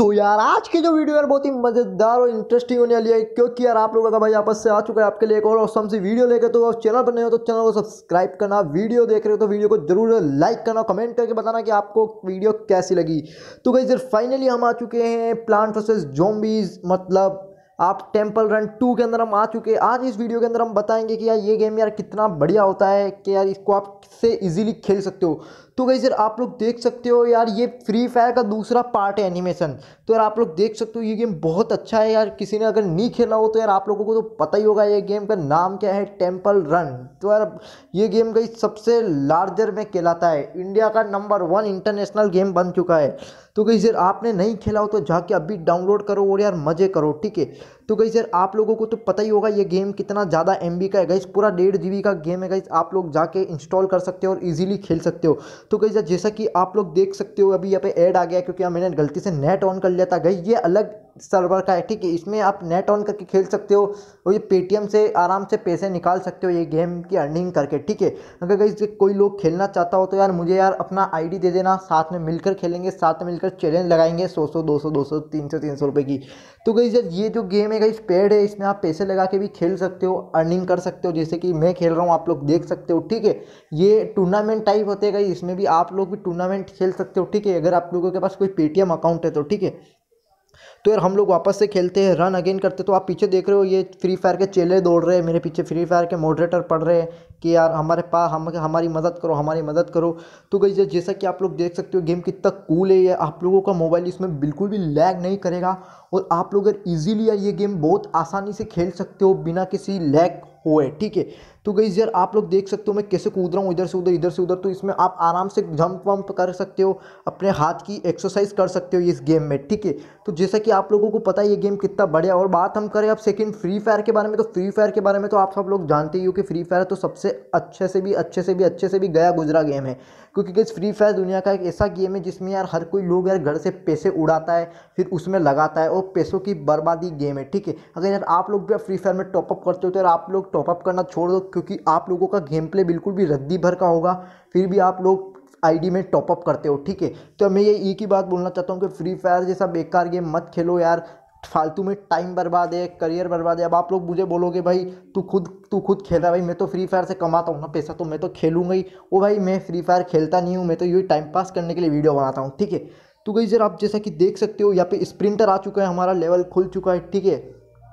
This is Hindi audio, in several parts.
सो so, यार आज की जो वीडियो यार बहुत ही मज़ेदार और इंटरेस्टिंग होने वाली है क्योंकि यार आप लोगों का भाई आपस से आ चुका है आपके लिए एक और औसम सी वीडियो लेके तो आप चैनल पर नहीं हो तो चैनल को सब्सक्राइब करना वीडियो देख रहे हो तो वीडियो को जरूर लाइक करना कमेंट करके बताना कि आपको वीडियो कैसी लगी तो गई सर फाइनली हम आ चुके हैं प्लांट वर्सेज जोम्बीज मतलब आप टेम्पल रन टू के अंदर हम आ चुके हैं आज इस वीडियो के अंदर हम बताएंगे कि यार ये गेम यार कितना बढ़िया होता है कि यार इसको आप से इजीली खेल सकते हो तो गई सर आप लोग देख सकते हो यार ये फ्री फायर का दूसरा पार्ट है एनिमेशन तो यार आप लोग देख सकते हो ये गेम बहुत अच्छा है यार किसी ने अगर नहीं खेला हो तो यार आप लोगों को तो पता ही होगा ये गेम का नाम क्या है टेम्पल रन तो यार ये गेम गई सबसे लार्जर में कहलाता है इंडिया का नंबर वन इंटरनेशनल गेम बन चुका है तो गई सर आपने नहीं खेला हो तो जाके अभी डाउनलोड करो और यार मज़े करो ठीक है तो गई सर आप लोगों को तो पता ही होगा ये गेम कितना ज़्यादा एम का है गई पूरा डेढ़ जी का गेम है गई आप लोग जाके इंस्टॉल कर सकते हो और ईजिली खेल सकते हो तो गई सर जैसा कि आप लोग देख सकते हो अभी यहाँ पे ऐड आ गया क्योंकि मैंने गलती से नेट ऑन कर लिया था गई ये अलग सर्वर का है ठीक है इसमें आप नेट ऑन करके खेल सकते हो और ये पेटीएम से आराम से पैसे निकाल सकते हो ये गेम की अर्निंग करके ठीक है अगर कहीं से कोई लोग खेलना चाहता हो तो यार मुझे यार अपना आईडी दे देना साथ में मिलकर खेलेंगे साथ में मिलकर चैलेंज लगाएंगे सौ सौ दो सौ दो सौ तीन सौ तीन सौ रुपये की तो कहीं सर ये जो गेम है कहीं पेड है इसमें आप पैसे लगा के भी खेल सकते हो अर्निंग कर सकते हो जैसे कि मैं खेल रहा हूँ आप लोग देख सकते हो ठीक है ये टूर्नामेंट टाइप होते हैं कहीं इसमें भी आप लोग भी टूर्नामेंट खेल सकते हो ठीक है अगर आप लोगों के पास कोई पेटीएम अकाउंट है तो ठीक है तो यार हम लोग वापस से खेलते हैं रन अगेन करते तो आप पीछे देख रहे हो ये फ्री फायर के चेले दौड़ रहे हैं मेरे पीछे फ्री फायर के मॉडरेटर पढ़ रहे हैं कि यार हमारे पास हम हमारी मदद करो हमारी मदद करो तो गई जैसा कि आप लोग देख सकते हो गेम कितना कूल है ये आप लोगों का मोबाइल इसमें बिल्कुल भी लैग नहीं करेगा और आप लोग अगर ईजिली यार ये गेम बहुत आसानी से खेल सकते हो बिना किसी लैग हुए ठीक है तो गई यार आप लोग देख सकते हो मैं कैसे कूद रहा हूँ इधर से उधर इधर से उधर तो इसमें आप आराम से जंप वंप कर सकते हो अपने हाथ की एक्सरसाइज कर सकते हो इस गेम में ठीक है तो जैसा कि आप लोगों को पता है ये गेम कितना बढ़िया और बात हम करें अब सेकेंड फ्री फायर के बारे में तो फ्री फायर के बारे में तो आप सब लोग जानते ही हो कि फ्री फायर तो सबसे अच्छे से भी अच्छे से भी अच्छे से भी गया गुजरा गेम है क्योंकि गैस फ्री फायर दुनिया का एक ऐसा गेम है जिसमें यार हर कोई लोग यार घर से पैसे उड़ाता है फिर उसमें लगाता है और पैसों की बर्बादी गेम है ठीक है अगर यार आप लोग भी फ्री फायर में टॉपअप करते हो तो यार आप लोग टॉपअप करना छोड़ दो क्योंकि आप लोगों का गेम प्ले बिल्कुल भी रद्दी भर का होगा फिर भी आप लोग आईडी में टॉपअप करते हो ठीक है तो मैं ये एक e ही बात बोलना चाहता हूँ कि फ्री फायर जैसा बेकार गेम मत खेलो यार फालतू में टाइम बर्बाद है करियर बर्बाद है अब आप लोग मुझे बोलोगे भाई तू खुद तू खुद खेला भाई मैं तो फ्री फायर से कमाता हूँ ना पैसा तो मैं तो खेलूँगा ही वो भाई मैं फ्री फायर खेलता नहीं हूँ मैं तो यही टाइम पास करने के लिए वीडियो बनाता हूँ ठीक है तो गई जर आप जैसा कि देख सकते हो यहाँ पे स्प्रिंटर आ चुका है हमारा लेवल खुल चुका है ठीक है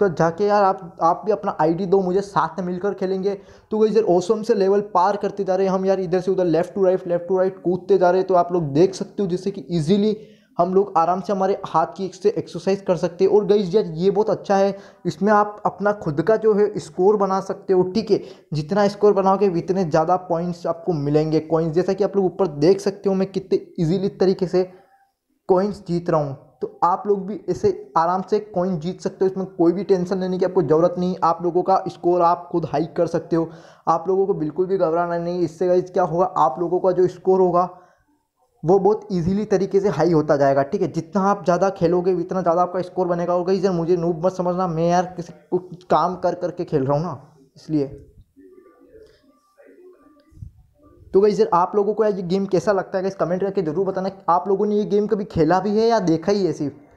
तो जाके यार आप आप भी अपना आईडी दो मुझे साथ में मिलकर खेलेंगे तो गई जर ओसम से लेवल पार करते जा रहे हैं हम यार इधर से उधर left to right left to right कूदते जा रहे हैं तो आप लोग देख सकते हो जैसे कि ईजिली हम लोग आराम से हमारे हाथ की से एक्सरसाइज कर सकते हैं और गई यार ये बहुत अच्छा है इसमें आप अपना खुद का जो है स्कोर बना सकते हो ठीक है जितना स्कोर बनाओगे उतने ज़्यादा पॉइंट्स आपको मिलेंगे कॉइन्स जैसा कि आप लोग ऊपर देख सकते हो मैं कितने ईजीली तरीके से कॉइन्स जीत रहा हूँ तो आप लोग भी ऐसे आराम से कॉइन जीत सकते हो इसमें कोई भी टेंशन लेने की आपको ज़रूरत नहीं आप लोगों का स्कोर आप खुद हाइक कर सकते हो आप लोगों को बिल्कुल भी घबराना नहीं इससे क्या होगा आप लोगों का जो स्कोर होगा वो बहुत इजीली तरीके से हाई होता जाएगा ठीक है जितना आप ज़्यादा खेलोगे उतना ज़्यादा आपका स्कोर बनेगा और गई सर मुझे नूब मत समझना मैं यार किसी कुछ काम कर करके खेल रहा हूँ ना इसलिए तो गई सर आप लोगों को यार ये गेम कैसा लगता है इस कमेंट करके ज़रूर बताना आप लोगों ने ये गेम कभी खेला भी है या देखा ही है सिर्फ